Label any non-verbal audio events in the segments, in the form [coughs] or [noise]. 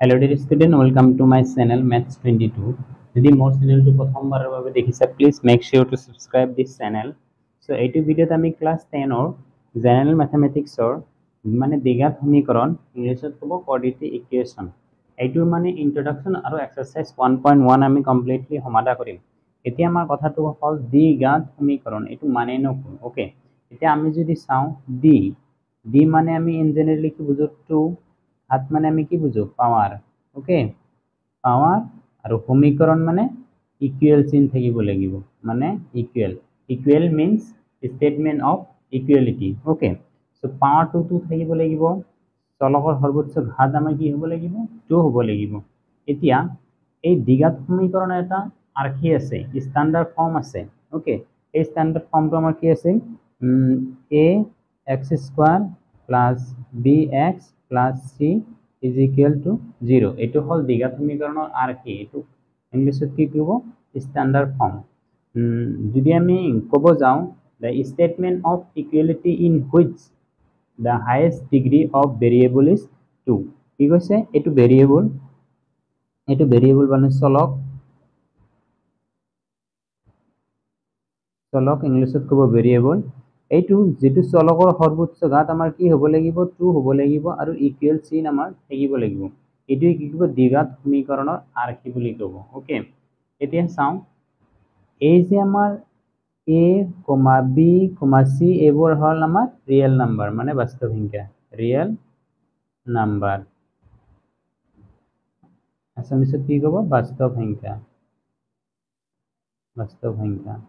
Hello' the students welcome to my channel maths twenty two যদি মোৰ চেনেলটো প্ৰথমবাৰৰ বাবে দেখিছে please make sure to subscribe this channel so' এইটো ভিডিঅ'ত আমি ক্লাছ টেনৰ জেনেৰেল মেথামেটিক্সৰ মানে দীঘা সমীকৰণ ইংলিছত ক'ব কৰ্ডিটি ইকুৱেশ্যন এইটো মানে ইণ্ট্ৰডাকশ্যন আৰু এক্সাৰচাইজ ওৱান পইণ্ট ওৱান আমি কমপ্লিটলি সমাধা কৰিম এতিয়া আমাৰ কথাটো হ'ল দি গা সমীকৰণ এইটো মানে নকৰোঁ অ'কে এতিয়া আমি যদি চাওঁ দি দি মানে আমি ইন জেনেৰেলি কি বুজোঁ টু হাত মানে আমি কি বুঝো পাওয়ার ওকে পাওয়ার আর সমীকরণ মানে ইকুয়েল চিন থাকিব লাগিব মানে equal equal means statement of equality okay so power two two থাকিব লাগিব চলকর সর্বোচ্চ ঘাত আমার কি হব লাগিব টু হব লাগিব এতিয়া এই দীঘাত সমীকরণ এটা আর্হি আছে স্ট্যান্ডার্ড ফর্ম আছে ওকে এই স্ট্যান্ডার্ড ফর্মটো আমার কি আছে A X square plus B X plus C is equal to zero' এইটো হ'ল দীঘা সমীকৰণৰ আৰ কি এইটো ইংলিছত কি কি হ'ব ষ্টেণ্ডাৰ্ড ফৰ্ম যদি আমি ক'ব যাওঁ the statement of equality in which the highest degree of variable is two কি কৈছে এইটো ভেৰিয়েবল এইটো ভেৰিয়েবল মানে চলক চলক ইংলিছত ক'ব ভেৰিয়েবল এইটো যিটো চলকৰ সৰ্বোচ্চ ঘাত আমাৰ কি হ'ব লাগিব টু হ'ব লাগিব আৰু ইকুৱেল চিন আমাৰ থাকিব লাগিব এইটোৱে কি কৰিব দ্বিঘাত সমীকৰণৰ আৰ্হি বুলি ক'ব অ'কে এতিয়া চাওঁ এই যে আমাৰ এ কমা বি কমা চি এইবোৰ হ'ল আমাৰ ৰিয়েল নাম্বাৰ মানে বাস্তৱ সংখ্যা ৰিয়েল নাম্বাৰ আছামিছত কি ক'ব বাস্তৱ সংখ্যা বাস্তৱ সংখ্যা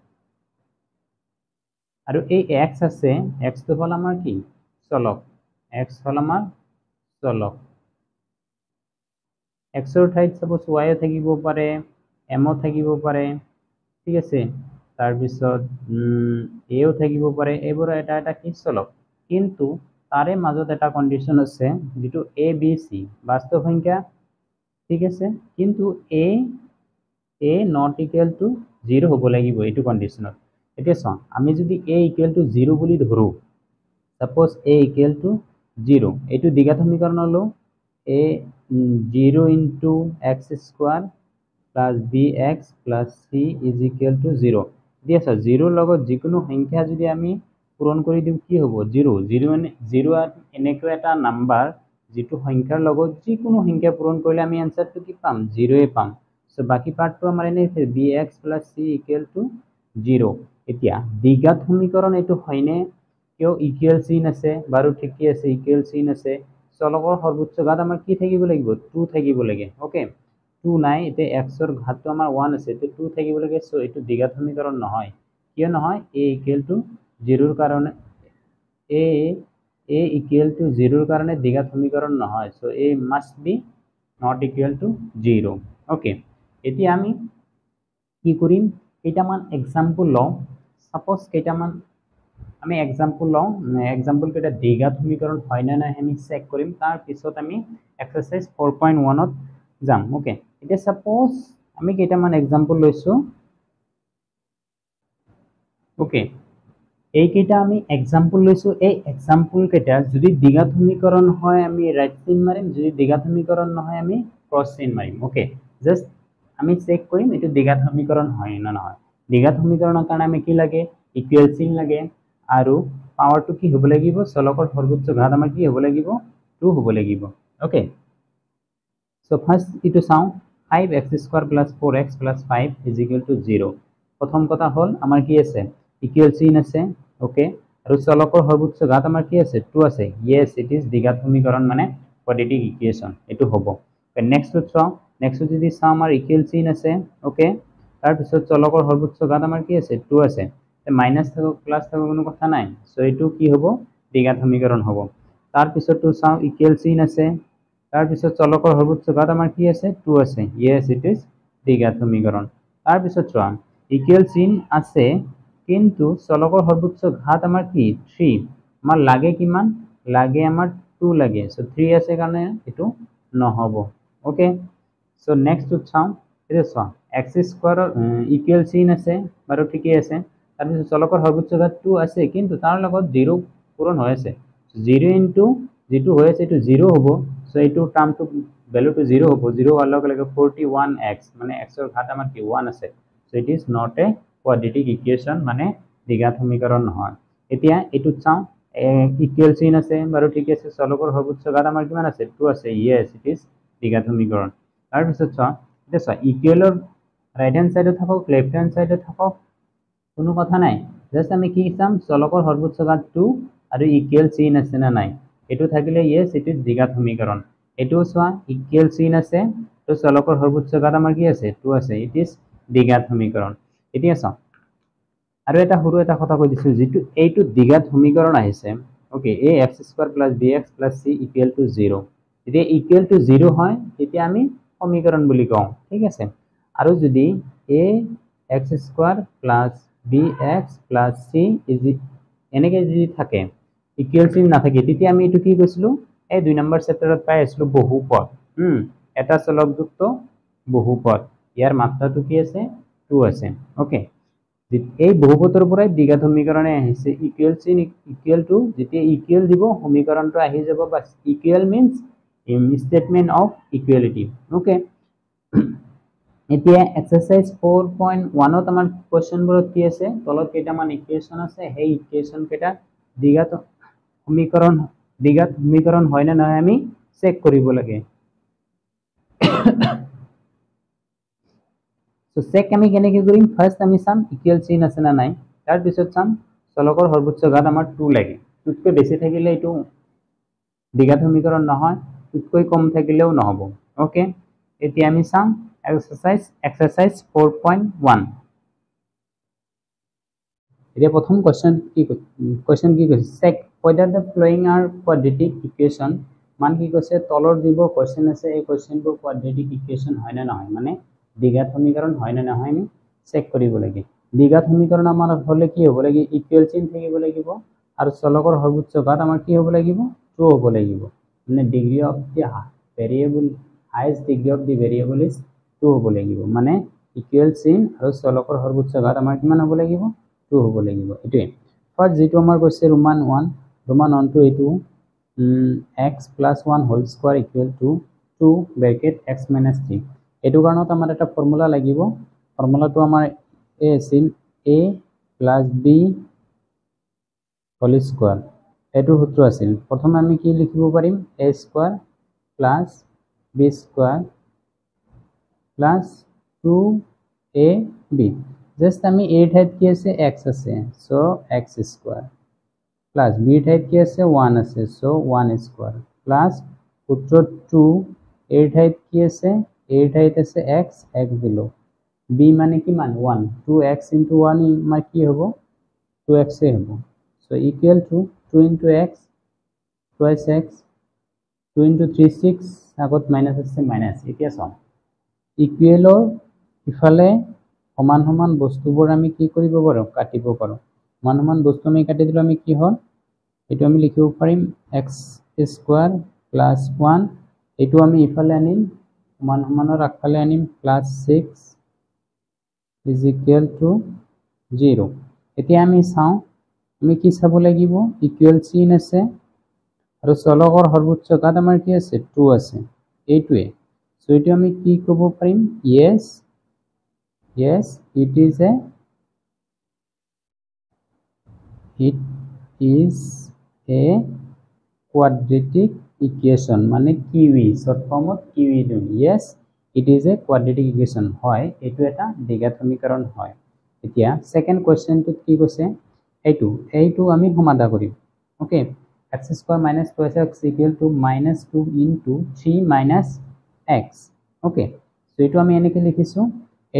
আৰু এই এক্স আছে এক্সটো হ'ল আমাৰ কি চলক এক্স হ'ল আমাৰ চলক এক্সৰ ঠাইত চাপ'জ ৱাইও থাকিব পাৰে এমো থাকিব পাৰে ঠিক আছে তাৰপিছত এও থাকিব পাৰে এইবোৰৰ এটা এটা কি চলক কিন্তু তাৰে মাজত এটা কণ্ডিশ্যন আছে যিটো এ বি চি বাস্তৱ সংখ্যা ঠিক আছে কিন্তু A A not equal to zero' হ'ব লাগিব এইটো কণ্ডিশ্যনত এতিয়া চাওঁ আমি যদি এ ইকুৱেল টু জিৰ' বুলি ধৰোঁ suppose A equal to zero' এইটো দীঘাত সমীকৰণ হ'লোঁ A zero' into X square plus B X plus C is equal to zero' এতিয়া চাওক জিৰ'ৰ লগত যিকোনো সংখ্যা যদি আমি পূৰণ কৰি দিওঁ কি হ'ব জিৰ' জিৰ' এনে জিৰ' এনেকুৱা এটা নাম্বাৰ যিটো সংখ্যাৰ লগত যিকোনো সংখ্যা পূৰণ কৰিলে আমি এনচাৰটো কি পাম জিৰ'য়ে পাম চ' বাকী পাৰ্টটো আমাৰ এনেই B X plus C equal to zero' এতিয়া দীঘাত সমীকৰণ এই হয়নে কেউ ইকুয়াল চিন আছে বাৰু ঠিকই আছে ইকুয়াল চিন আছে চলকর সর্বোচ্চ ঘাত আমার কি থাকি লাগবে টু থাকবে ওকে টু নাই এটা এক্সর ঘাত আমার ওয়ান আছে তো টু থাকবে সো এই দীঘাত সমীকরণ নহয় কিয় নহয় এ ইকুয়াল টু জিরোর কারণে এ এ ইকুয়াল টু জিরোর কারণে দীঘাত সমীকরণ নহয় so A must be not equal to zero okay এটি আমি কি করিম কেটামান এক্সাম্পল লম চাপ'জ কেইটামান আমি এক্সাম্পল লওঁ এক্সাম্পলকেইটা দীঘা ধুমীকৰণ হয়নে নাই আমি চেক কৰিম তাৰপিছত আমি এক্সাৰচাইজ ফ'ৰ পইণ্ট ওৱানত যাম অ'কে এতিয়া চাপ'জ আমি কেইটামান এক্সাম্পল লৈছোঁ অ'কে এইকেইটা আমি এক্সাম্পল লৈছোঁ এই এক্সাম্পলকেইটা যদি দীঘা ধুমীকৰণ হয় আমি ৰাইট চিন মাৰিম যদি দীঘা ধুমীকৰণ নহয় আমি ক্ৰছ চিন মাৰিম অ'কে জাষ্ট আমি চেক কৰিম এইটো দীঘা ধুমীকৰণ হয় নে নহয় দীঘাত সমীকৰণৰ কাৰণে আমি কি লাগে ইকুৱেল চিন লাগে আৰু পাৱাৰটো কি হব লাগিব চলকৰ সৰ্বোচ্চ ঘাত আমাৰ কি হব লাগিব টু হব লাগিব অ'কে চ' ফাৰ্ষ্ট ই চাওঁ five X square plus four x plus five is equal to zero' প্ৰথম কথা হল আমাৰ কি আছে ইকুৱেল চিন আছে অ'কে আৰু চলকৰ সৰ্বোচ্চ ঘাত আমাৰ কি আছে টু আছে য়েছ ইট ইজ দীঘাত সমীকৰণ মানে কোয়াড্ৰেটিক ইকুৱেশ্যন এইটো হব নেক্সট চাওঁ নেক্সটটো যদি চাওঁ আমাৰ ইকুৱেল চিন আছে অ'কে তাৰপিছত চলকৰ সৰ্বোচ্চ গাত আমাৰ কি আছে টু আছে মাইনাছ থাকক প্লাছ থাকক কোনো কথা নাই চ' এইটো কি হ'ব দীঘাত সমীকৰণ হ'ব তাৰপিছতটো চাওঁ ইকুৱেল চিন আছে তাৰপিছত চলকৰ সৰ্বোচ্চ গাত আমাৰ কি আছে টু আছে য়েছ ইট ইজ দীঘাত সমীকৰণ তাৰপিছত চোৱা ইকুৱেল চিন আছে কিন্তু চলকৰ সৰ্বোচ্চ ঘাত আমাৰ কি থ্ৰী আমাৰ লাগে কিমান লাগে আমাৰ টু লাগে চ' থ্ৰী আছে কাৰণে এইটো নহ'ব অ'কে চ' নেক্সটটোত চাওঁ এতিয়া চোৱা এক্স স্কুৱাৰৰ ইকুৱেল চিন আছে বাৰু ঠিকেই আছে তাৰপিছত চলকৰ সৰ্বোচ্চ টু আছে কিন্তু তাৰ লগত জিৰ' পূৰণ হৈ আছে জিৰ' ইনটু যিটো হৈ আছে এইটো জিৰ' হ'ব চ' এইটো টাৰ্মটো ভেলুটো জিৰ' হ'ব জিৰ' হোৱাৰ লগে লগে ফৰ্টি ওৱান এক্স মানে এক্সৰ ঘাট আমাৰ কি ওৱান আছে so' it is not a quadratic equation মানে দীঘা সমীকৰণ নহয় এতিয়া এইটোত চাওঁ ইকুৱেল চিন আছে বাৰু ঠিকে আছে চলকৰ সৰ্বোচ্চ ঘাট আমাৰ কিমান আছে টু আছে ইয়েছ ইট ইজ দীঘা সমীকৰণ তাৰপিছত চাওঁ এতিয়া চোৱা ইকুৱেলৰ ৰাইট হেণ্ড চাইডত থাকক লেফ্ট হেণ্ড চাইডত থাকক কোনো কথা নাই জাষ্ট আমি কি চাম চলকৰ সৰ্বোচ্চ গাত টু আৰু ইকুৱেল চিন আছে নে নাই এইটো থাকিলে ইয়ে এইটো জিগাত সমীকৰণ এইটোও চোৱা ইকুৱেল চিন আছে তো চলকৰ সৰ্বোচ্চ গাত আমাৰ কি আছে টু আছে ইট ইজ দিগাত সমীকৰণ এতিয়া চাওঁ আৰু এটা সৰু এটা কথা কৈ দিছোঁ যিটো এইটো দীঘাত সমীকৰণ আহিছে অ'কে এই x square plus B X plus C equal to zero' যেতিয়া ইকুৱেল টু জিৰ' হয় তেতিয়া আমি সমীকৰণ বুলি কওঁ ঠিক আছে আৰু যদি A X square plus B X plus C is এনেকৈ যদি থাকে ইকুৱেলচি নাথাকে তেতিয়া আমি এইটো কি কৈছিলোঁ এই দুই নম্বৰ চেপ্টাৰত পাই আছিলোঁ বহুপদ এটা চলকযুক্ত বহুপদ ইয়াৰ মাত্ৰাটো কি আছে টু আছে অ'কে এই বহুপদৰ পৰাই দ্বিঘাত সমীকৰণে আহিছে ইকুৱেল চিন ইকুৱেল টু যেতিয়া ইকুৱেল দিব সমীকৰণটো আহি যাব বা equal means um statement of equality okay এতিয়া এক্সারসাইজ 4.1 পয়েন্ট আমার কোশ্চেন বলত কি আছে তলত কেটা মান ইকুয়েশন আছে হেই ইকুয়েশন কেটা দিগত সমীকরণ দিগত সমীকরণ হয় না নয় আমি চেক করিব লাগে সো [coughs] চেক আমি কেনে কি করিম ফার্স্ট আমি সাম ইকুয়াল চিহ্ন আছে না নাই তার পিছত সাম তলকর সর্বোচ্চ ঘাত আমার 2 লাগে তুতকে বেশি থাকিলে এটু দিগত সমীকরণ নহয় ইতকৈ কম থাকিলেও নহ'ব অ'কে এতিয়া আমি চাওঁ exercise exercise four point one এতিয়া প্ৰথম কুৱেশ্যন কি কুৱেশ্যন কি কৈছে check whether the following are quadratic equation মানে কি কৈছে তলৰ যিবোৰ কুৱেশ্যন আছে এই কুৱেশ্যনবোৰ কোৱাড্ৰেটিক ইকুৱেশ্যন হয়নে নহয় মানে দীঘাত সমীকৰণ হয়নে নহয় আমি চেক কৰিব লাগে দীঘাত সমীকৰণ আমাৰ হ'লে কি হ'ব লাগে ইকুৱেল চিন থাকিব লাগিব আৰু চলকৰ সৰ্বোচ্চ ঘাট আমাৰ কি হ'ব লাগিব টু হ'ব লাগিব মানে degree of the variable highest degree of the variable is two হ'ব লাগিব মানে ইকুৱেল চিন আৰু চলকৰ সৰ্বোচ্চ ঘাট আমাৰ কিমান হ'ব লাগিব টু হ'ব লাগিব এইটোৱে ফাৰ্ষ্ট যিটো আমাৰ কৈছে ৰোমান ওৱান ৰোমান ওৱানটো এইটো x plus one whole square equal to two bracket x minus three এইটো কাৰণত আমাৰ এটা ফৰ্মুলা লাগিব ফৰ্মুলাটো আমাৰ এই আছিল a plus b whole square এইটো সূত্ৰ আছিল প্ৰথমে আমি কি লিখিব পাৰিম a square plus b square plus two a b just আমি এ ঠাইত কি আছে এক্স আছে so x square plus b ঠাইত কি আছে ওয়ান আছে সো ওয়ান স্কোয়ার প্লাস সূত্র টু এ ঠাইত কি আছে এ ঠাইত আছে এক্স এক্স দিল বি মানে কি মান one two x into one কি হব টু এক্সে হব so equal to two into x twice x two into three six আগত মাইনাছ আছে মাইনাছ এতিয়া চাওঁ ইকুৱেলৰ ইফালে সমান সমান বস্তুবোৰ আমি কি কৰিব পাৰোঁ কাটিব পাৰোঁ সমান সমান বস্তু আমি কাটি দিলোঁ আমি কি হ'ল এইটো আমি লিখিব পাৰিম এক্স স্কুৱাৰ প্লাছ ওৱান এইটো আমি ইফালে আনিম সমান সমানৰ আগফালে আনিম প্লাছ ছিক্স ফিজিকেল টু জিৰ' এতিয়া আমি চাওঁ আমি কি চাব লাগিব ইকুৱেল চিন আছে আৰু চলকৰ সৰ্বোচ্চ গাত আমাৰ কি আছে টু আছে এইটোৱে চ' এইটো আমি কি ক'ব পাৰিম yes yes it is a it is a quadratic equation মানে কিউই শ্বৰ্ট ফৰ্মত কিউই দিওঁ yes it is a quadratic equation হয় এইটো এটা দীঘা সমীকৰণ হয় এতিয়া ছেকেণ্ড কুৱেশ্যনটোত কি কৈছে এইটো এইটো আমি সমাধা কৰিম okay x square minus two as x equal to minus two in two three minus x okay so' এইটো আমি এনেকৈ লিখিছোঁ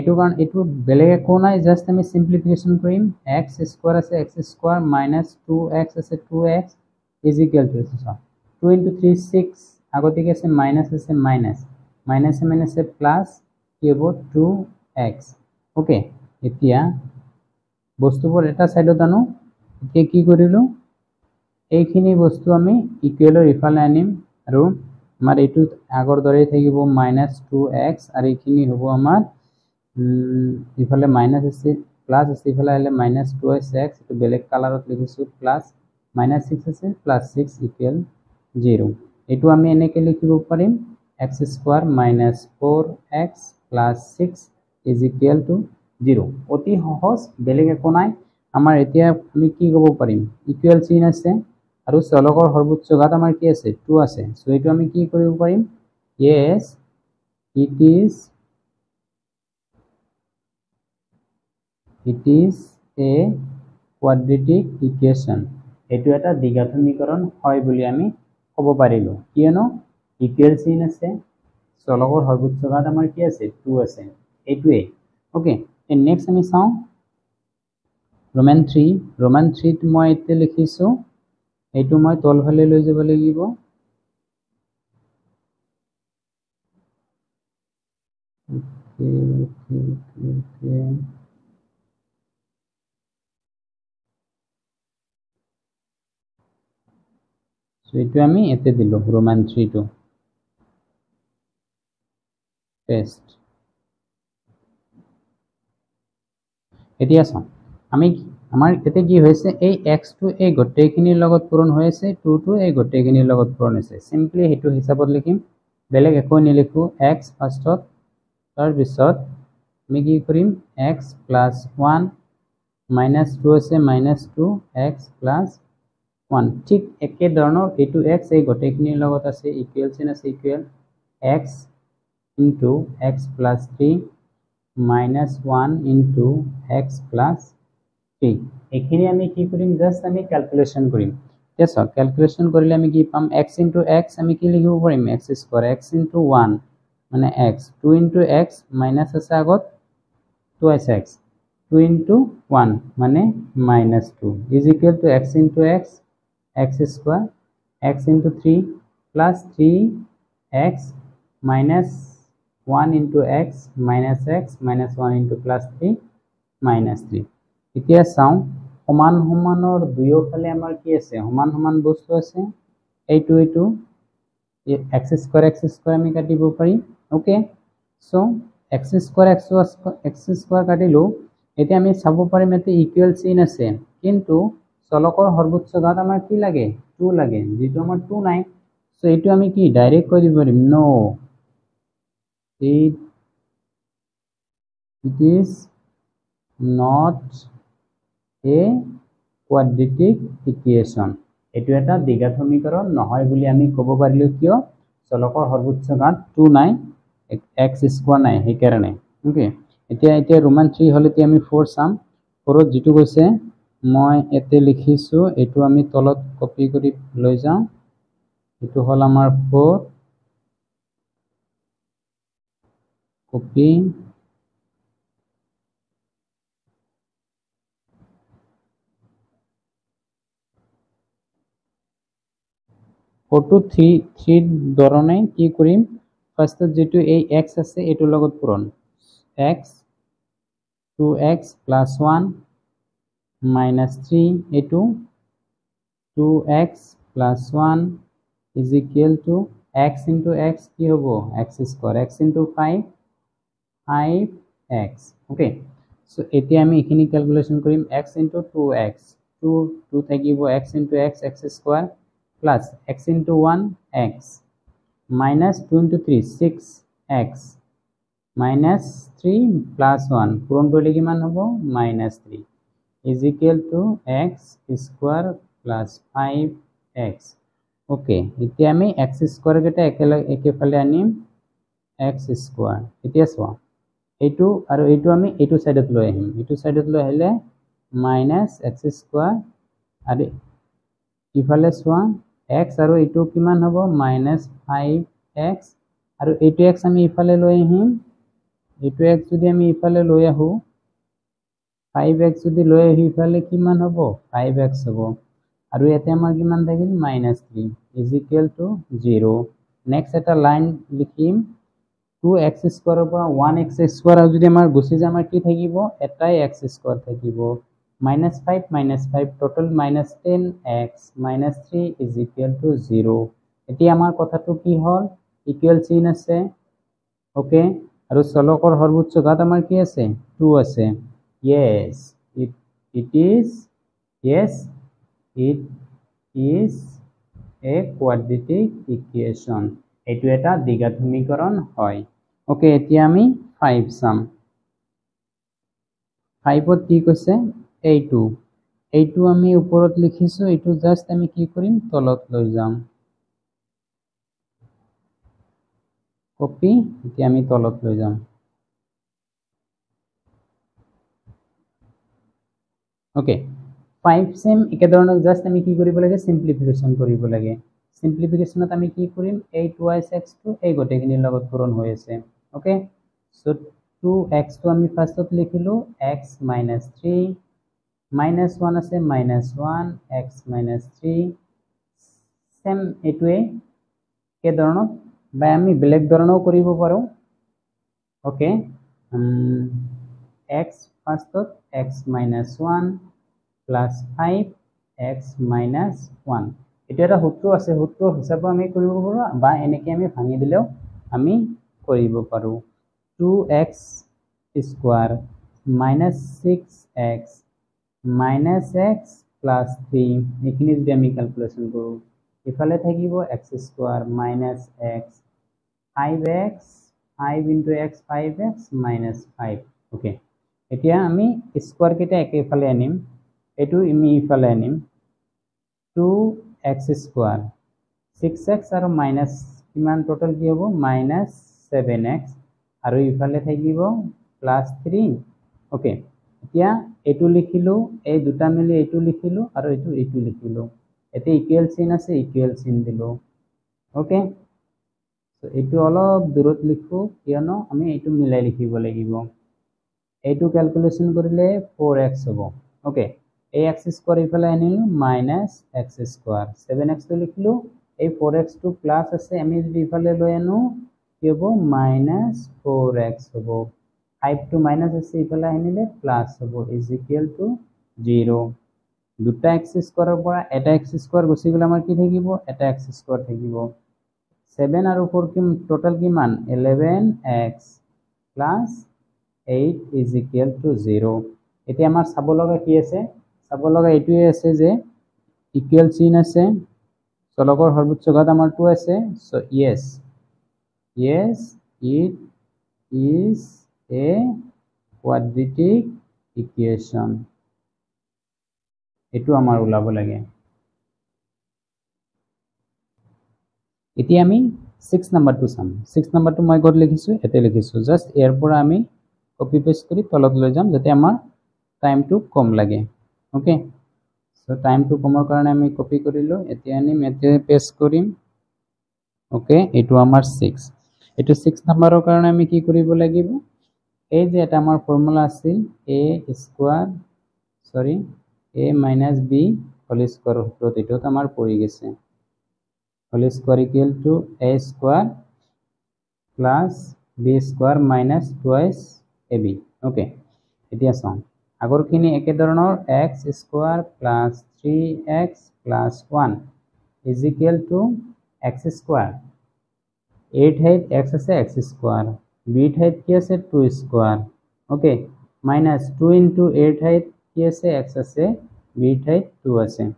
এইটো কাৰণ এইটো বেলেগ একো নাই জাষ্ট আমি চিম্প্লিফিকেশ্যন কৰিম এক্স স্কোৱাৰ আছে x square minus two x আছে two x is equal to আছে in two into three six আগতেকৈ আছে মাইনাছ আছে মাইনাছ মাইনাছে মাইনাছে প্লাছ কি হ'ব টু এক্স অ'কে এতিয়া বস্তুবোৰ এটা ছাইডত আনো এতিয়া কি কৰিলোঁ এইখিনি বস্তু আমি ইকুৱেলৰ ইফালে আনিম আৰু আমাৰ এইটো আগৰ দৰেই থাকিব মাইনাছ টু এক্স আৰু এইখিনি হ'ব আমাৰ ইফালে মাইনাছ আছে প্লাছ আছে ইফালে আহিলে মাইনাছ টু এছ এক্স এইটো বেলেগ কালাৰত লিখিছোঁ প্লাছ মাইনাছ ছিক্স আছে প্লাছ ছিক্স ইকুৱেল জিৰ' এইটো আমি এনেকৈ লিখিব পাৰিম x square minus four x plus six is equal to zero' অতি সহজ বেলেগ একো নাই আমাৰ এতিয়া আমি কি ক'ব পাৰিম ইকুৱেল চিন আছে আৰু চলকৰ সৰ্বোচ্চ গাত আমাৰ কি আছে টু আছে চ' এইটো আমি কি কৰিব পাৰিম yes it is it is a quadratic equation এইটো এটা দীঘাথমীকৰণ হয় বুলি আমি ক'ব পাৰিলোঁ কিয়নো ইকুৱেল চিন আছে চলকৰ সৰ্বোচ্চ গাত আমাৰ কি আছে টু আছে এইটোৱেই অ'কে এই নেক্সট আমি চাওঁ ৰোমেন থ্ৰী ৰোমেন থ্ৰীত মই এতিয়া লিখিছোঁ এইটো মই তলফালে লৈ যাব লাগিব এইটো আমি এতে দিলোঁ ৰোমেন থ্ৰীটো পেষ্ট এতিয়া চাওঁ আমি আমাৰ এতিয়া কি হৈছে এই এক্সটো এই গোটেইখিনিৰ লগত পূৰণ হৈ আছে টুটো এই গোটেইখিনিৰ লগত পূৰণ হৈছে চিম্পলি সেইটো হিচাপত লিখিম বেলেগ একো নিলিখোঁ এক্স ফাৰ্ষ্টত তাৰপিছত আমি কি কৰিম x plus one minus two আছে minus two x plus one ঠিক একেধৰণৰ এইটো এক্স এই গোটেইখিনিৰ লগত আছে ইকুৱেল চিন আছে equal x into x plus three minus one into x plus p এইখিনি আমি কি কৰিম জাষ্ট আমি কেলকুলেশ্যন কৰিম ঠিক আছে কেলকুলেশ্যন কৰিলে আমি কি পাম এক্স ইনটু এক্স আমি কি লিখিব পাৰিম x square x into one মানে x two into x minus আছে আগত টু আছে এক্স টু ইনটু ওৱান মানে minus two is equal to x into x x square x into three plus three x minus 1 into x minus x minus 1 into plus 3 minus 3. इतिया साउं, हमान हमान और दुयो फले आमार की एसे, हमान हमान बुस्तो एसे, a2 a2, ये x square x square में काटी भूपरी, okay, so x square x square काटी लू, एते आमें सबो परे में ते equal सीन एसे, किन्टु, सलकर हर्बुच्च गात आमार की लागे, 2 लागे, जीतो आमार 2 नाए, so एटो आमें की direct कोई दिवरी, no, no, it it is not a quadratic equation এইটো এটা দ্বিঘাতমীকরণ নহয় বলি আমি কব পারিলো কিয় চলকর সর্বোচ্চ গান 2 নাই x স্কয়ার নাই হে কারণে ওকে এতিয়া এতিয়া রোমান 3 হলে তে আমি 4 সাম 4 জিটু কইছে মই এতে লিখিছো এটু আমি তলত কপি করি লৈ যাও এটু হল আমাৰ 4 কপি ফটো থ্রি থ্রির ধরনে কি কৰিম ফার্স্ট যেটো এই এক্স আছে এইটোৰ লগত পূৰণ x two x plus one minus three এইটো two x plus one is two x into x কি হ'ব x square x into five five x okay so' এতিয়া আমি এইখিনি কেলকুলেশ্যন কৰিম x into two x two two থাকিব x into x x square plus x into one x minus two into three six x minus three plus one পূৰণ কৰিলে কিমান হ'ব minus three is equal two x square plus five x okay এতিয়া আমি x স্কুৱাৰকেইটা একেলগে একেফালে আনিম x square এতিয়া চোৱা এইটো আৰু এইটো আমি এইটো ছাইডত লৈ আহিম এইটো ছাইডত লৈ আহিলে মাইনাছ এক্স স্কুৱাৰ আৰু ইফালে চোৱা এক্স আৰু এইটো কিমান হ'ব মাইনাছ ফাইভ এক্স আৰু এইটো এক্স আমি ইফালে লৈ আহিম এইটো এক্স যদি আমি ইফালে লৈ আহোঁ ফাইভ এক্স যদি লৈ আহি ইফালে কিমান হ'ব ফাইভ এক্স হ'ব আৰু ইয়াতে আমাৰ কিমান থাকিল minus three is equal to zero' next এটা লাইন লিখিম টু এক্স স্কুৱাৰৰ পৰা ওৱান এক্স স্কুৱাৰ আৰু যদি আমাৰ গুচি যায় আমাৰ কি থাকিব এটাই এক্স স্কুৱাৰ থাকিব minus five minus five total minus ten x minus three is equal to zero' এতিয়া আমাৰ কথাটো কি হ'ল ইকুৱেল চিন আছে অ'কে আৰু চলকৰ সৰ্বোচ্চ গাত আমাৰ কি আছে টু আছে yes it it is yes it is a quadratic equation এইটো এটা দীঘাধুমীকৰণ হয় অ'কে এতিয়া আমি ফাইভ চাম ফাইভত কি কৈছে এইটো এইটো আমি ওপৰত লিখিছোঁ এইটো জাষ্ট আমি কি কৰিম তলত লৈ যাম কপি এতিয়া আমি তলত লৈ যাম অ'কে ফাইভ চেম একেধৰণৰ জাষ্ট আমি কি কৰিব লাগে চিম্প্লিফিকেশ্যন কৰিব লাগে সিম্পলিফিকেশনত আমি কি কৰিম এইট ওয়াইজ এক্স টু এই গোটেইখিনিৰ লগত পূৰণ হৈ আছে okay so' two x two আমি ফাৰ্ষ্টত লিখিলোঁ x minus three minus one আছে minus one x minus three same এইটোৱে কে ধৰণত বা আমি বেলেগ ধৰণেও কৰিব পাৰোঁ অ'কে এক্স ফাৰ্ষ্টত x minus one plus five x minus one এতিয়া এটা সূত্ৰ আছে সূত্ৰ হিচাপে আমি কৰিব পাৰোঁ বা এনেকৈ আমি ভাঙি দিলেও আমি কৰিব পাৰোঁ two x square minus six x minus x plus three এইখিনি যদি আমি কেলকুলেশ্যন কৰোঁ ইফালে থাকিব x square minus x five x five into x five x minus five okay এতিয়া আমি স্কোৱাৰকেইটা একেফালে আনিম এইটো আমি ইফালে আনিম two x square six x আৰু মাইনাছ কিমান টোটেল কি হ'ব মাইনাছ ছেভেন এক্স আৰু ইফালে থাকিব প্লাছ থ্ৰী অ'কে এতিয়া এইটো লিখিলোঁ এই দুটা মিলি এইটো লিখিলোঁ আৰু এইটো এইটো লিখিলোঁ এতিয়া ইকুৱেল চিন আছে ইকুৱেল চিন দিলোঁ অ'কে এইটো অলপ দূৰত লিখোঁ কিয়নো আমি এইটো মিলাই লিখিব লাগিব এইটো কেলকুলেশ্যন কৰিলে ফ'ৰ এক্স হ'ব অ'কে এই এক্স স্কোৱাৰ এইফালে আনিলোঁ মাইনাছ এক্স স্কোৱাৰ ছেভেন এক্সটো লিখিলোঁ এই ফ'ৰ এক্সটো প্লাছ আছে আমি যদি ইফালে লৈ আনো কি হ'ব মাইনাছ ফ'ৰ এক্স হ'ব ফাইভটো মাইনাছ আছে ইফালে আনিলে প্লাছ হ'ব ইজিকুৱেল টু জিৰ' দুটা এক্স স্কোৱাৰৰ পৰা এটা এক্স স্কোৱাৰ গুচি গ'লে আমাৰ কি থাকিব এটা এক্স স্কোৱাৰ থাকিব ছেভেন আৰু ফ'ৰ কিম টোটেল কিমান eleven x plus eight is equal to zero' এতিয়া আমাৰ চাব লগা কি আছে চাব লগা এইটোৱে আছে যে ইকুৱেল চিন আছে চলকৰ সৰ্বোচ্চ ঘাত আমাৰ টু আছে so' yes yes it is a quadratic equation এইটো আমাৰ ওলাব লাগে এতিয়া আমি ছিক্স নাম্বাৰটো চাম ছিক্স নাম্বাৰটো মই ঘৰত লিখিছোঁ ইয়াতে লিখিছোঁ জাষ্ট ইয়াৰ পৰা আমি কপি পেষ্ট কৰি তলত লৈ যাম যাতে আমাৰ টাইমটো কম লাগে ওকে সো টাইম টু কমৰ কাৰণে আমি কপি কৰিলোঁ এতিয়া আনিম এতিয়া পেষ্ট কৰিম ওকে এইটো আমাৰ ছিক্স এইটো ছিক্স নাম্বাৰৰ কাৰণে আমি কি কৰিব লাগিব এই যে এটা আমাৰ ফৰ্মুলা আছিল a square sorry a minus b whole square সূত্ৰত এইটোত আমাৰ পৰি গৈছে whole square to a square plus b square minus twice a b okay এতিয়া চাওঁ আগৰখিনি একেধৰণৰ x square plus three x plus one is equal two x square a ঠাইত এক্স আছে এক্স স্কুৱাৰ বি ঠাইত কি আছে two square okay minus two into a ঠাইত কি আছে এক্স আছে বি ঠাইত টু আছে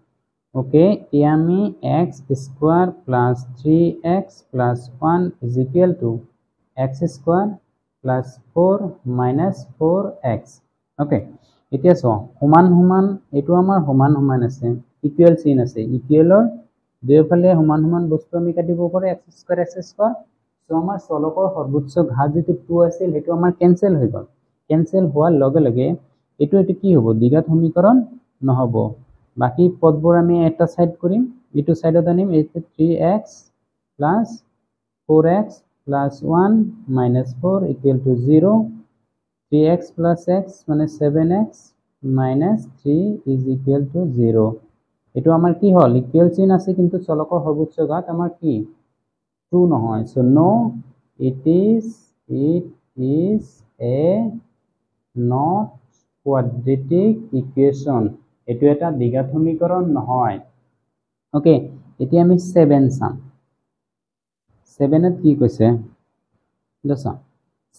ওকে এ আমি x square plus three x plus one is equal two x square plus four minus four x okay এতিয়া চাওঁ সমান সমান এইটো আমাৰ সমান সমান আছে ইকুৱেল চিন আছে ইকুৱেলৰ দুয়োফালে সমান সমান বস্তু আমি কাটিব পাৰোঁ x square x square so' আমাৰ চলকৰ সৰ্বোচ্চ ঘাট যিটো টু আছিল সেইটো আমাৰ কেঞ্চেল হৈ গ'ল কেঞ্চেল হোৱাৰ লগে লগে এইটো এইটো কি হ'ব দীঘাত সমীকৰণ নহ'ব বাকী পদবোৰ আমি এটা ছাইড কৰিম এইটো ছাইডত আনিম এইটো three x plus four x plus one minus four equal to zero' three x plus x মানে seven x minus three is equal to zero' এইটো আমাৰ কি হ'ল ইকুৱেল চিন আছে কিন্তু চলকৰ সৰ্বোচ্চ গাত আমাৰ কি টু নহয় so' no' it is it is a not quadratic equation এইটো এটা দীঘাথমীকৰণ নহয় অ'কে এতিয়া আমি ছেভেন চাম ছেভেনত কি কৈছে চাওঁ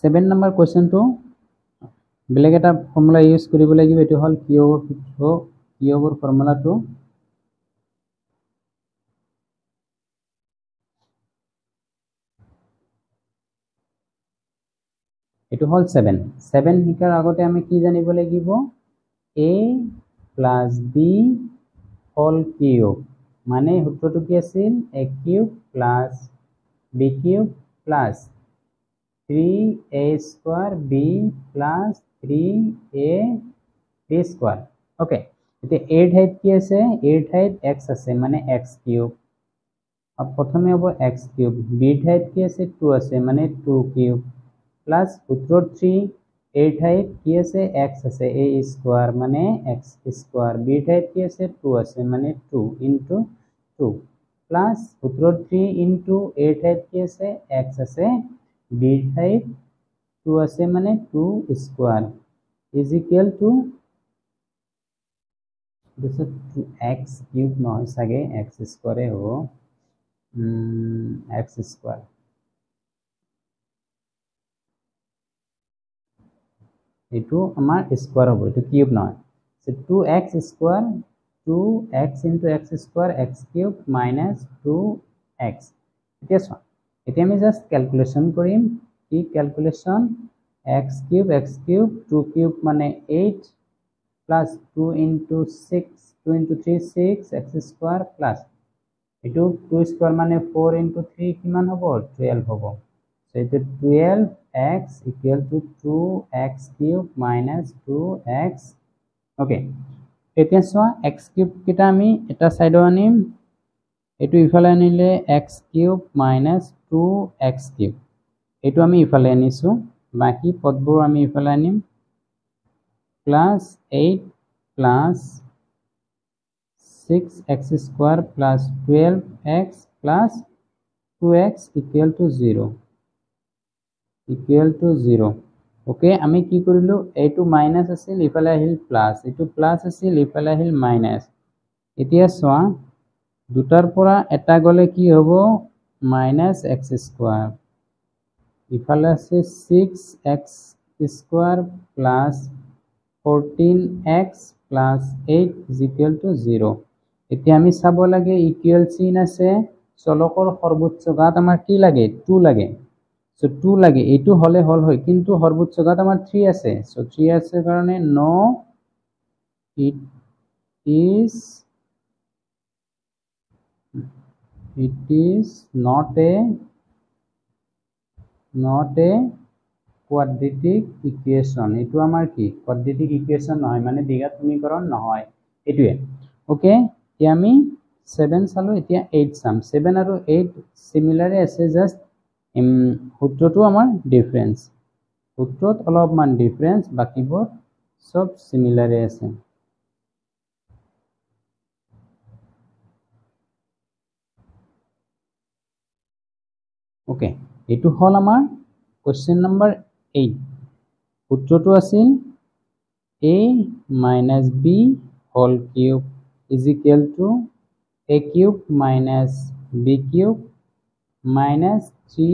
ছেভেন নম্বৰ কুৱেশ্যনটো বেলেগ এটা ফৰ্মুলা ইউজ কৰিব লাগিব এইটো হ'ল কি পিঅ'ৰ ফৰ্মুলাটো এইটো হ'ল ছেভেন ছেভেন শিকাৰ আগতে আমি কি জানিব লাগিব এ প্লাছ বি হ'ল কিউব মানে সূত্ৰটো কি আছিল a cube plus b cube plus three a square b plus three a three square okay एट हाइट कि आट हाइट एक्स आने एक्स किूब अब प्रथम हम एक्स किूब बट हाइट कि टू आने टू किूब प्लस सूत्र थ्री एट हाइट कि एक्स आए ए स्कुआर मानने एक्स स्कुआर बट हाइट कि टू आने टू इंटु टू प्लस सूत्र थ्री इंटु एट हाइट कि एक्स आट हाइट টু আছে মানে two square is equal to two x cube নহয় চাগে এক্স স্কুৱাৰে হ'ব এক্স স্কুৱাৰ এইটো আমাৰ স্কুৱাৰ হ'ব এইটো কিউব নহয় two x square two x into x square x cube minus two x এতিয়া চোৱা এতিয়া আমি জাষ্ট কেলকুলেশ্যন কৰিম কি calculation x cube x cube two cube মানে eight plus two into six two into three six x square plus এইটো two square মানে four into three কিমান হব টুয়েলভ হব এইটো twelve x equal to two x cube minus two x okay এতিয়া চোৱা x কিউবকেইটা আমি এটা চাইডৰ আনিম এইটো ইফালে আনিলে x cube minus two x cube এইটো আমি ইফালে আনিছোঁ বাকী পদবোৰ আমি ইফালে আনিম plus eight plus six x square plus twelve x plus two x equal to zero' equal to zero' okay আমি কি কৰিলোঁ এইটো মাইনাছ আছিল ইফালে আহিল প্লাছ এইটো প্লাছ আছিল ইফালে আহিল মাইনাছ এতিয়া চোৱা দুটাৰ পৰা এটা গ'লে কি হ'ব মাইনাছ এক্স স্কোৱাৰ ইফালে আছে six x square plus fourteen x plus eight equal to zero' এতিয়া আমি চাব লাগে ইকুৱেল চিন আছে চলকৰ সৰ্বোচ্চ গাত আমাৰ কি লাগে টু লাগে চ' টু লাগে এইটো হ'লে হ'ল হয় কিন্তু সৰ্বোচ্চ গাত আমাৰ থ্ৰী আছে চ' থ্ৰী আছে কাৰণে no it is it is not a not a quadratic equation এইটো আমাৰ কি কোৱাড্ৰিটিক ইকুৱেশ্যন নহয় মানে দীঘা সমীকৰণ নহয় এইটোৱে অ'কে এতিয়া আমি ছেভেন চালোঁ এতিয়া এইট চাম ছেভেন আৰু এইট চিমিলাৰে আছে জাষ্ট সূত্ৰটো আমাৰ ডিফাৰেঞ্চ সূত্ৰত অলপমান ডিফাৰেঞ্চ বাকীবোৰ চব চিমিলাৰে আছে অ'কে এইটো হ'ল আমাৰ কুৱেশ্যন নম্বৰ এইট সূত্ৰটো আছিল এ মাইনাছ বি হ'ল cube is equal to a cube minus b cube minus three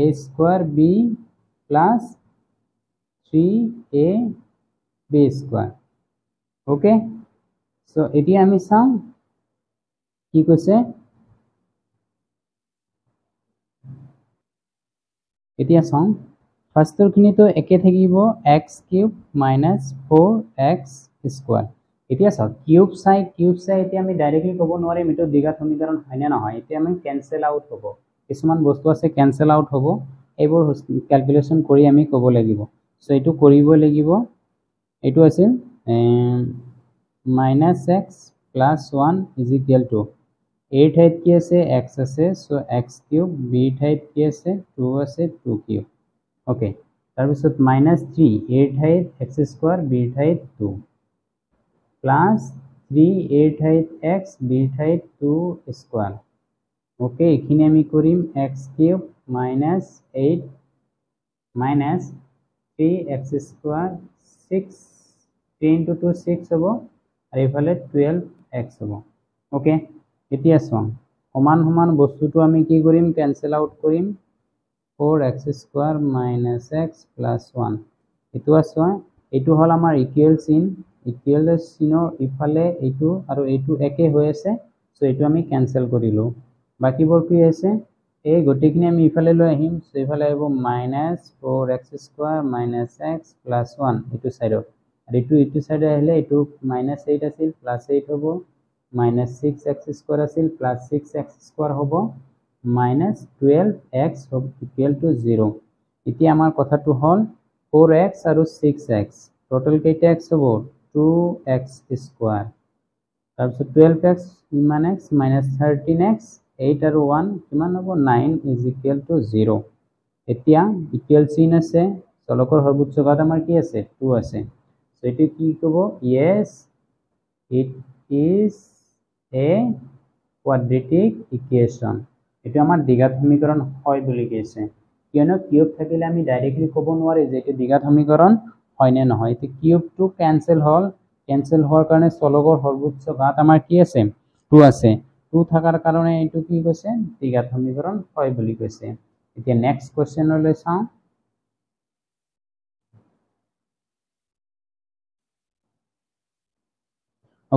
a square b plus three a b square okay so' এতিয়া আমি চাওঁ কি কৈছে এতিয়া চাওঁ ফাৰ্ষ্টৰখিনিতো একে থাকিব x cube minus four x square এতিয়া চাওক কিউব চাই কিউব চাই এতিয়া আমি ডাইৰেক্টলি ক'ব নোৱাৰিম এইটো দীঘা সমীকৰণ হয়নে নহয় এতিয়া আমি কেঞ্চেল আউট হ'ব কিছুমান বস্তু আছে কেঞ্চেল আউট হ'ব এইবোৰ কেলকুলেশ্যন কৰি আমি ক'ব লাগিব চ' এইটো কৰিব লাগিব এইটো আছিল minus x plus one is equal to a type की से एक्स से so x cube b type की से टू से टू किूब ओके तरपत minus three a type x square b type two plus three a type x b type two square okay ये हमें करम x cube minus eight minus three x square six three into two six हम और ये टूवल्व x हम okay এতিয়া চাওঁ সমান সমান বস্তুটো আমি কি কৰিম কেঞ্চেল আউট কৰিম four x square minus x plus one এইটো আছে এইটো হ'ল আমাৰ ইকুৱেল চিন ইকুৱেল চিনৰ ইফালে এইটো আৰু এইটো একে হৈ আছে চ' এইটো আমি কেঞ্চেল কৰিলোঁ বাকীবোৰ কি আছে এই গোটেইখিনি আমি ইফালে লৈ আহিম চ' এইফালে আহিব minus four x square minus x plus one এইটো ছাইডত আৰু এইটো এইটো ছাইডে আহিলে এইটো মাইনাছ এইট আছিল প্লাছ এইট হ'ব মাইনাছ ছিক্স এক্স স্কুৱাৰ আছিল প্লাছ ছিক্স এক্স স্কুৱাৰ হ'ব মাইনাছ টুৱেল্ভ এক্স হ'ব টুৱেল্ভ টু জিৰ' এতিয়া আমাৰ কথাটো হ'ল ফ'ৰ এক্স আৰু ছিক্স এক্স টোটেল কেইটা এক্স হ'ব টু এক্স স্কুৱাৰ তাৰপিছত টুৱেল্ভ এক্স ইমান x minus thirteen x eight আৰু ওৱান কিমান হ'ব nine is equal to zero' এতিয়া ইকুৱেল চিন আছে চলকৰ সৰ্বোচ্চ গাত আমাৰ কি আছে টু আছে চ' এইটো কি ক'ব yes it is a quadratic equation এইটো আমাৰ দীঘাত সমীকৰণ হয় বুলি কৈছে কিয়নো কিউব থাকিলে আমি ডাইৰেক্টলি ক'ব নোৱাৰি যে এইটো দীঘাত সমীকৰণ হয়নে নহয় এতিয়া কিউবটো কেঞ্চেল হ'ল কেঞ্চেল হোৱাৰ কাৰণে চলকৰ সৰ্বোচ্চ গাত আমাৰ কি আছে টু আছে টু থকাৰ কাৰণে এইটো কি কৈছে দীঘাত সমীকৰণ হয় বুলি কৈছে এতিয়া নেক্সট কুৱেশ্যনলৈ চাওঁ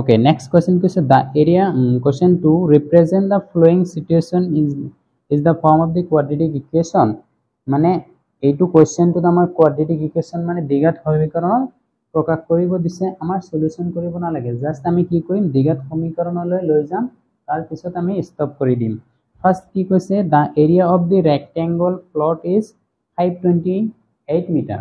okay next question question the area um, question two represent the flowing situation is is the form of the quadratic equation মানে এইটো কুৱেশ্যনটোত আমাৰ কোৱাড্ৰেটিক ইকুৱেশ্যন মানে দীঘাত সমীকৰণ প্ৰকাশ কৰিব দিছে আমাৰ চলিউশ্যন কৰিব নালাগে জাষ্ট আমি কি কৰিম দীঘাত সমীকৰণলৈ লৈ যাম তাৰপিছত আমি ষ্টপ কৰি দিম ফাৰ্ষ্ট কি কৈছে the area of the rectangle plot is five twenty eight metre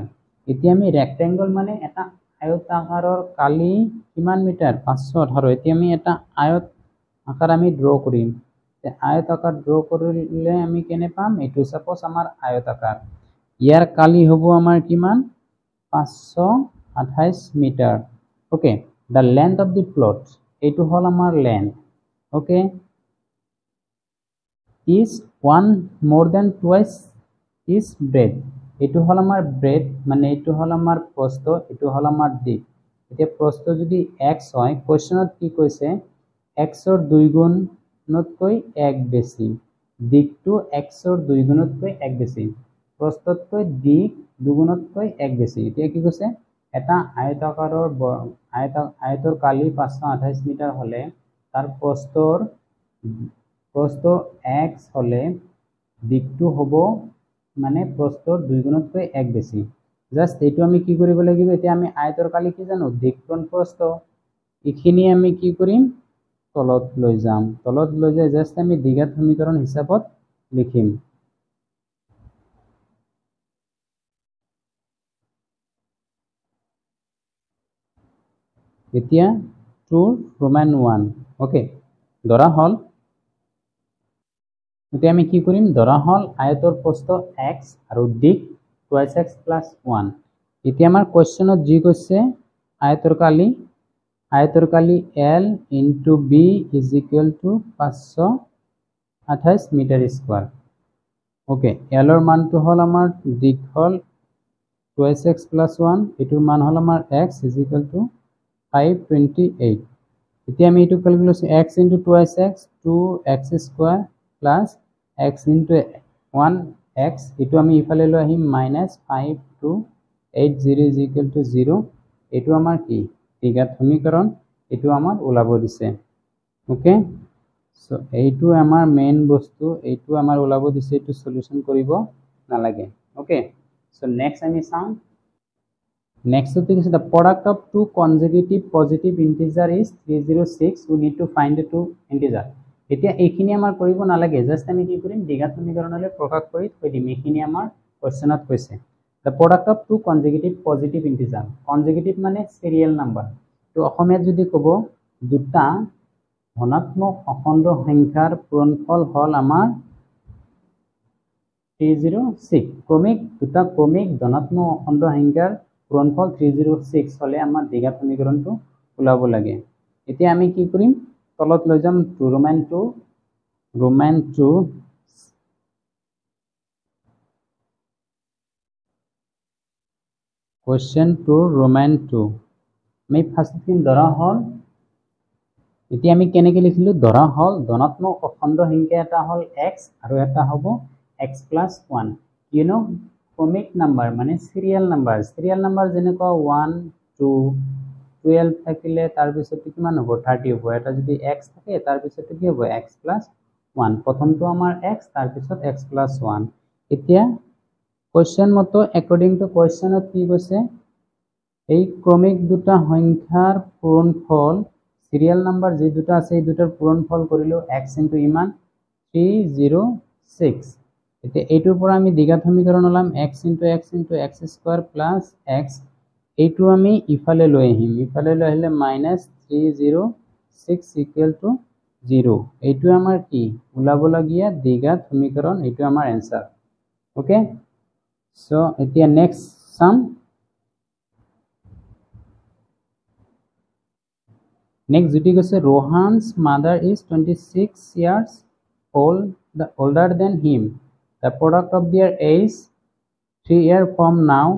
এতিয়া আমি ৰেক্টেংগল মানে এটা আয়তাকাৰৰ কালি কিমান মিটাৰ পাঁচশ আঠাৰ এতিয়া আমি এটা আয়ত আকাৰ আমি ড্ৰ কৰিম আয়ত আকাৰ ড্ৰ কৰিলে আমি কেনে পাম এইটো চাপ'জ আমাৰ আয়ত আকাৰ ইয়াৰ কালি হ'ব আমাৰ কিমান পাঁচশ আঠাইছ metre okay the length of the plot এইটো হ'ল আমাৰ length okay is one more than twice is breadth এইটো হ'ল আমাৰ ব্ৰেড মানে এইটো হ'ল আমাৰ প্ৰস্ত এইটো হ'ল আমাৰ দ্বীপ এতিয়া প্রশ্ন যদি এক্স হয় কুৱেশ্যনত কি কৈছে এক্সৰ দুই গুণতকৈ এক বেছি দিশটো এক্সৰ দুই গুণতকৈ এক বেছি প্ৰস্ততকৈ দিশ দুগুণতকৈ এক বেছি এতিয়া কি কৈছে এটা আয়তাকাৰৰ আয়ত আয়তর কালি পাঁচশ আঠাইছ মিটাৰ হ'লে তাৰ প্ৰস্তৰ প্ৰস্ত এক্স হ'লে দিশটো হ'ব মানে প্ৰস্তৰ দুই গুণতকৈ এক বেছি জাষ্ট এইটো আমি কি কৰিব লাগিব এতিয়া আমি আয়তৰ কালি কি জানো দিক্ষণ প্ৰস্থ এইখিনি আমি কি কৰিম তলত লৈ যাম তলত লৈ যাই জাষ্ট আমি দীঘাত সমীকৰণ হিচাপত লিখিম এতিয়া টু ৰোমেন ওৱান অ'কে ধৰা হ'ল এতিয়া আমি কি কৰিম ধৰা হ'ল আয়তৰ প্ৰস্থ এক্স আৰু দিক টুয়েলভ এক্স প্লাছ ওৱান এতিয়া আমাৰ কুৱেশ্যনত যি কৈছে আয়তৰকালি আয়তৰকালি l into b is equal to পাঁচশ আঠাইছ মিটাৰ স্কুৱাৰ অ'কে এলৰ মানটো হ'ল আমাৰ দীঘল টুৱেলভ এক্স প্লাছ ওৱান এইটোৰ মান হ'ল আমাৰ x is equal to five twenty eight এতিয়া আমি এইটো calculation x into twelve x two x square plus x into one x এইটো আমি ইফালে লৈ আহিম minus five two eight zero' is equal to zero' এইটো আমাৰ কি টিগাত সমীকৰণ এইটো আমাৰ ওলাব দিছে অ'কে চ' এইটো আমাৰ মেইন বস্তু এইটো আমাৰ ওলাব দিছে এইটো চলিউশ্যন কৰিব নালাগে অ'কে চ' নেক্সট আমি চাওঁ নেক্সটতে কৈছে the product of two consecutive positive integer is three zero' six we need to find the two integer এতিয়া এইখিনি আমাৰ কৰিব নালাগে জাষ্ট আমি কি কৰিম দীঘা সমীকৰণলৈ প্ৰকাশ কৰি থৈ দিম এইখিনি আমাৰ কুৱেশ্যনত কৈছে the product of two consecutive positive integer consecutive মানে চিৰিয়েল নাম্বাৰ তো অসমীয়াত যদি ক'ব দুটা ধনাত্মক অখণ্ড সংখ্যাৰ পূৰণফল হ'ল আমাৰ থ্ৰী জিৰ' ছিক্স ক্ৰমিক দুটা ক্ৰমিক ধনাত্মক অখণ্ড সংখ্যাৰ পূৰণফল থ্ৰী জিৰ' ছিক্স হ'লে আমাৰ দীঘা সমীকৰণটো ওলাব লাগে এতিয়া আমি কি কৰিম তলত লৈ যাম two roman two roman two question two roman two আমি ফাৰ্ষ্টখিন দৰা হ'ল এতিয়া আমি কেনেকৈ লিখিলোঁ দৰা হ'ল ধনাত্মক অখণ্ড সংখ্যা এটা হ'ল এক্স আৰু এটা হ'ব এক্স প্লাছ ওৱান ইউনো কমিক নাম্বাৰ মানে চিৰিয়েল নাম্বাৰ চিৰিয়েল নাম্বাৰ যেনেকুৱা ওৱান টু টুৱেল্ভ থাকিলে তাৰপিছতে কিমান হ'ব থাৰ্টি হ'ব এটা যদি এক্স থাকে তাৰপিছতে কি হ'ব এক্স প্লাছ ওৱান প্ৰথমটো আমাৰ এক্স তাৰপিছত এক্স প্লাছ ওৱান এতিয়া কুৱেশ্যন মতো একৰ্ডিং টু কুৱেশ্যনত কি কৈছে এই ক্ৰমিক দুটা সংখ্যাৰ পূৰণফল ছিৰিয়েল নাম্বাৰ যি দুটা আছে এই দুটাৰ পূৰণফল কৰিলোঁ এক্স ইনটো ইমান থ্ৰী জিৰ' ছিক্স এতিয়া এইটোৰ পৰা আমি দীঘাত সমীকৰণ ওলাম x into x into x square plus x এইটো আমি ইফালে লৈ আহিম ইফালে লৈ আহিলে minus three zero' six equal to zero' এইটো আমাৰ কি ওলাবলগীয়া দীঘাত সমীকৰণ এইটো আমাৰ এনচাৰ অ'কে চ' এতিয়া নেক্সট চাম নেক্সট যুটি কৈছে Rohan's mother is twenty six years old older than him the product of their age three year from now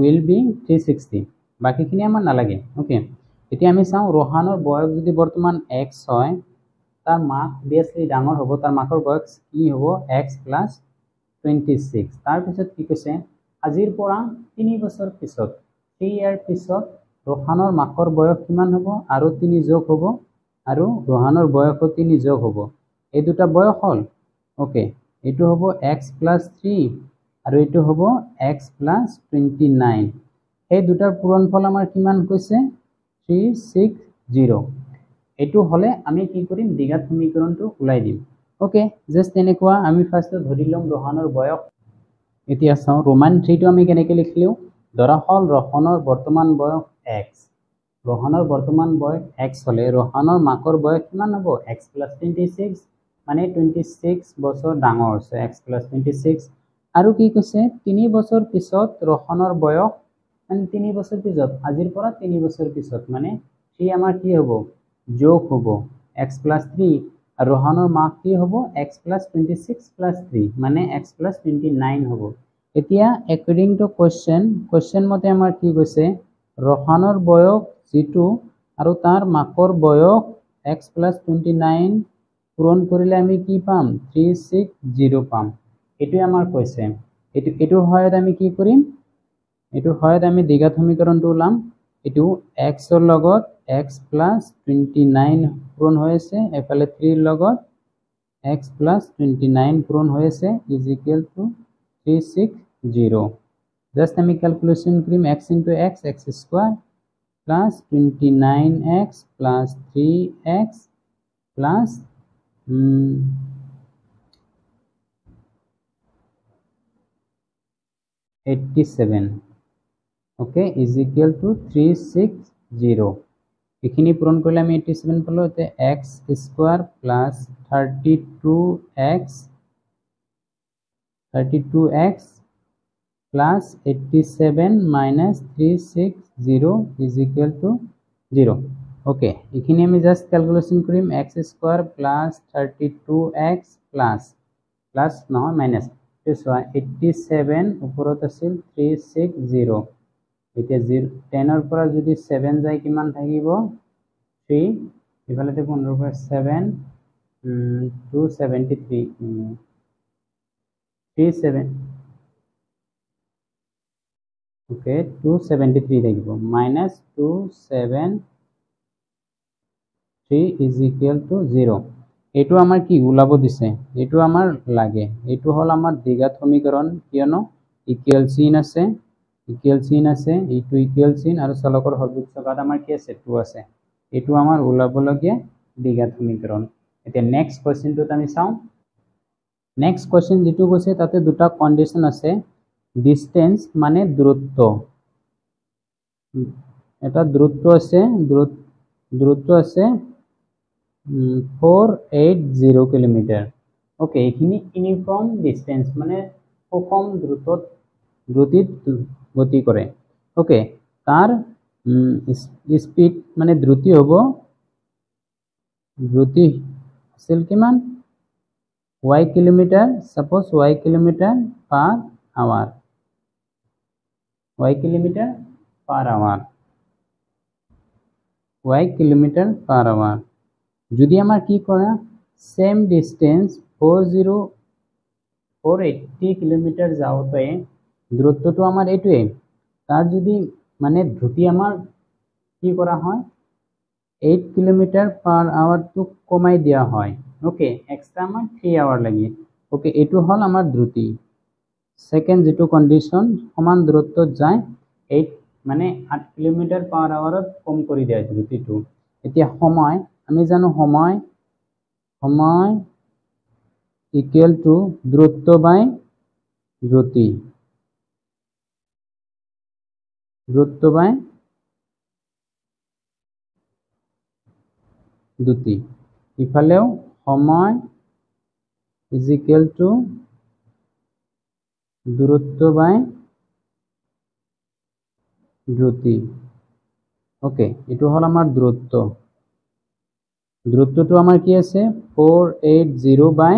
will being three sixty বাকীখিনি আমাৰ নালাগে অ'কে এতিয়া আমি চাওঁ ৰোহানৰ বয়স যদি বৰ্তমান এক্স হয় তাৰ মাক অভিয়াছলি ডাঙৰ হ'ব তাৰ মাকৰ বয়স কি হ'ব এক্স প্লাছ টুৱেণ্টি ছিক্স তাৰপিছত কি কৈছে আজিৰ পৰা তিনি বছৰ পিছত থ্ৰী ইয়াৰ পিছত ৰোহানৰ মাকৰ বয়স কিমান হ'ব আৰু তিনি যোগ হ'ব আৰু ৰোহানৰ বয়সো তিনি যোগ হ'ব এই দুটা বয়স হ'ল অ'কে এইটো হ'ব এক্স প্লাছ থ্ৰী আৰু এইটো হ'ব এক্স প্লাছ টুৱেণ্টি নাইন সেই দুটাৰ পূৰণফল আমাৰ কিমান কৈছে থ্ৰী ছিক্স জিৰ' এইটো হ'লে আমি কি কৰিম দীঘাত সমীকৰণটো ওলাই দিম অ'কে জাষ্ট তেনেকুৱা আমি ফাৰ্ষ্টত ধৰি ল'ম ৰোহানৰ বয়স এতিয়া চাওঁ ৰোমান থ্ৰীটো আমি কেনেকৈ লিখিলোঁ দৰাশল ৰোহনৰ বৰ্তমান বয়স এক্স ৰোহানৰ বৰ্তমান বয়স এক্স হ'লে ৰোহানৰ মাকৰ বয়স কিমান হ'ব এক্স প্লাছ টুৱেণ্টি ছিক্স মানে টুৱেণ্টি ছিক্স বছৰ ডাঙৰ হৈছে এক্স প্লাছ টুৱেণ্টি ছিক্স আৰু কি কৈছে তিনি বছৰ পিছত ৰোহনৰ বয়স মানে তিনি বছৰ পিছত আজিৰ পৰা তিনি বছৰ পিছত মানে সি আমাৰ কি হ'ব যোগ হ'ব এক্স প্লাছ থ্ৰী আৰু ৰোহনৰ মাক কি হ'ব x plus twenty six plus three মানে এক্স প্লাছ টুৱেণ্টি নাইন হ'ব এতিয়া একৰ্ডিং টু কুৱেশ্যন কুৱেশ্যন মতে আমাৰ কি কৈছে ৰোহনৰ বয়স যিটো আৰু তাৰ মাকৰ বয়স এক্স প্লাছ টুৱেণ্টি নাইন পূৰণ কৰিলে আমি কি পাম থ্ৰী ছিক্স জিৰ' পাম এইটোৱে আমাৰ কৈছে এইটো এইটো সহায়ত আমি কি কৰিম এইটোৰ সহায়ত আমি দীঘা সমীকৰণটো ওলাম এইটো এক্সৰ লগত এক্স প্লাছ টুৱেণ্টি নাইন পূৰণ হৈ আছে এফালে থ্ৰীৰ লগত এক্স প্লাছ টুৱেণ্টি নাইন পূৰণ হৈ আছে is to three six zero' just আমি কেলকুলেশ্যন কৰিম x into x x square plus twenty nine x plus three x plus 87 okay is equal to 360 এখিনি পূরণ কইলে আমি 87 পালো তে x square plus 32x 32x plus 87 minus 360 is equal to 0 okay এখিনি আমি জাস্ট ক্যালকুলেশন করিম x square plus 32x plus plus নহয় মাইনাস এইটো চোৱা এইটি ছেভেন ওপৰত আছিল থ্ৰী ছিক্স জিৰ' এতিয়া জিৰ' টেনৰ পৰা যদি ছেভেন যায় কিমান থাকিব থ্ৰী সিফালেতে পোন্ধৰ পৰা seven to seventy three three seven one to seventy three থাকিব minus two seven three is equal to zero' এইটো আমাৰ কি ওলাব দিছে এইটো আমাৰ লাগে এইটো হ'ল আমাৰ দীঘাত সমীকৰণ কিয়নো ইকুৱেল চিন আছে ইকুৱেল চিন আছে এইটো ইকুৱেল চিন আৰু চালকৰ সৰ্বোচ্চ গাত আমাৰ কি আছে টু আছে এইটো আমাৰ ওলাবলগীয়া দীঘাত সমীকৰণ এতিয়া নেক্সট কুৱেশ্যনটোত আমি চাওঁ নেক্সট কুৱেশ্যন যিটো কৈছে তাতে দুটা কণ্ডিশ্যন আছে ডিষ্টেঞ্চ মানে দূৰত্ব এটা দূৰত্ব আছে দূৰত্ব আছে 480 কিলোমিটার ওকে এখানে ইউনিফর্ম ডিস্টেন্স মানে সুকম দ্রুত দ্রুতিত গতি করে ওকে তার স্পিড মানে দ্রুতি হব দ্রুতি আসল কিমান y kilometre suppose y kilometre per hour y kilometre per hour y kilometre per hour যদি আমার কি করে same distance four zero four eighty kilometre যাওয়াতে দূরত্বটা আমার এইটাই তার যদি মানে ধুতি আমার কি করা হয় এইট কিলোমিটার পার আওয়ার তো কমাই দেওয়া হয় ওকে এক্সট্রা আমার থ্রি আওয়ার লাগে ওকে এইটু হল আমার দ্রুতি সেকেন্ড যেটু কন্ডিশন সমান দূরত্ব যায় এইট মানে আট কিলোমিটার পার আওয়ারত কম করে দেয় দ্রুতিটু এতিয়া সময় আমি জানো সময় সময় ইকুৱেল টু দূৰত্ব বাই দ্ৰুতি দূৰত্ব বাই দ্ৰুতি ইফালেও সময় ইজ ইকুৱেল টু দূৰত্ব বাই দ্ৰুতি অ'কে এইটো হ'ল আমাৰ দূৰত্ব দূরত্বটো আমার কি আছে four eight zero by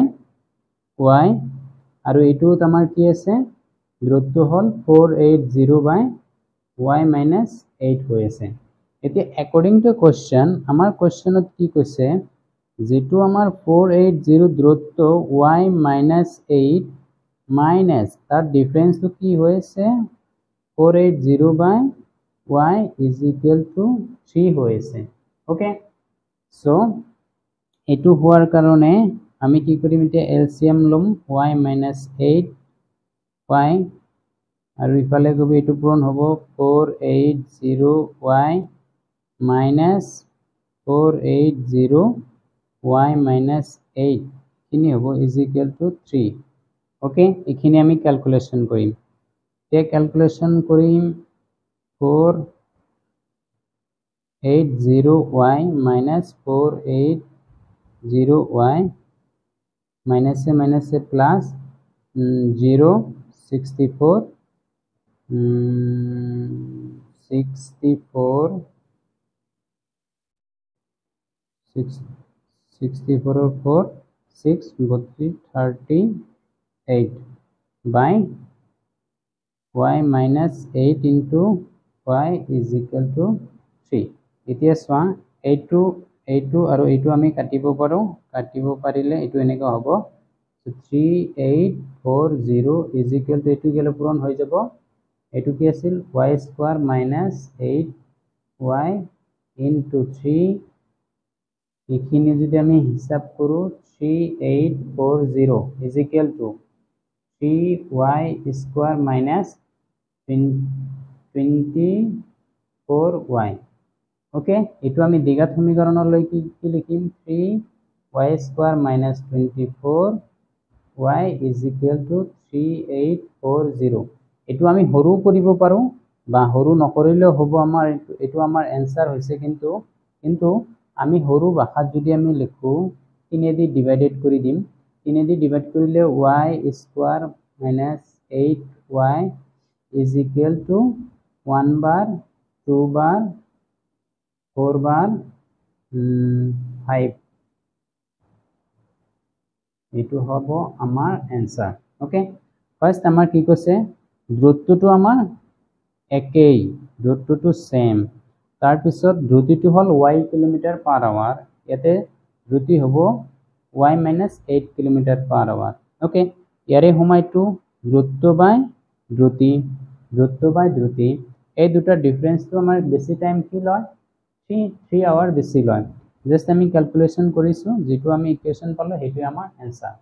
y আর এইট আমার কি আছে দূরত্ব হল four eight zero by y minus eight হয়ে আছে এটা একর্ডিং টু কোশ্চেন আমার কোশ্চেনত কি কৈছে যেটো আমার ফোর এইট জিরো দূরত্ব ওয়াই মাইনাস এইট মাইনাস তার ডিফারেন্স কি হয়েছে four eight zero by y is equal to three হয়েছে ওকে সো এইটো হওয়ার কারণে আমি কি করিম এটা এলসিএম লম y মাইনাস 8 y আর ইফালে কবি এটু পূরণ হবো 480 y মাইনাস 480 y মাইনাস 8 কিনি হবো ইজ ইকুয়াল টু 3 ওকে এখিনি আমি ক্যালকুলেশন করিম এ ক্যালকুলেশন করিম 480 eight 0 y minus four eight zero y minus से माइनस से plus zero sixty four sixty four sixty four और फोर सिक्स बत्तीस thirty eight by y minus eight into y is equal to three এতিয়া চোৱা এইটো এইটো আৰু এইটো আমি কাটিব পাৰোঁ কাটিব পাৰিলে এইটো এনেকুৱা হ'ব three eight four zero' is equal to এইটো কেলে পূৰণ হৈ যাব এইটো কি আছিল y square minus eight y in two three এইখিনি যদি আমি হিচাপ কৰোঁ three eight four zero' is equal to three y square minus twenty four y okay এটো আমি দ্বিঘাত সমীকরণ লৈকে কি লিখিম 3 y স্কয়ার 24 y 3840 এটো আমি হৰু কৰিব পাৰো বা হৰু নকৰিলে হ'ব আমাৰ এটো আমাৰ আনসাৰ হৈছে কিন্তু কিন্তু আমি হৰু ভাষাত যদি আমি লিখো তিনিয়েদি ডিভাইডেড কৰি দিম তিনিয়েদি ডিভাইড কৰিলে y square 8 y is equal to 1 বাৰ 2 বাৰ 4 by 5 এইটো হ'ব আমাৰ এনসাৰ ওকে ফাৰ্স্ট আমাৰ কি কৈছে দ্ৰুততো আমাৰ একেই দ্ৰুততো সেম তাৰ পিছত দ্ৰুতিটো হল y কিলোমিটাৰ পাৰ আওয়াৰ এতে দ্ৰুতি হ'ব y 8 kilometre per hour okay ইয়াৰে সময়টো দ্ৰুতত বাই দ্ৰুতি দ্ৰুতত বাই দ্ৰুতি এই দুটা ডিফাৰেন্সটো আমাৰ বেছি টাইম কি লয় থ্ৰী থ্ৰী আৱাৰ বেছি লয় জাষ্ট আমি কেলকুলেশ্যন কৰিছোঁ যিটো আমি ইকুৱেশ্যন পালোঁ সেইটোৱে আমাৰ এনচাৰ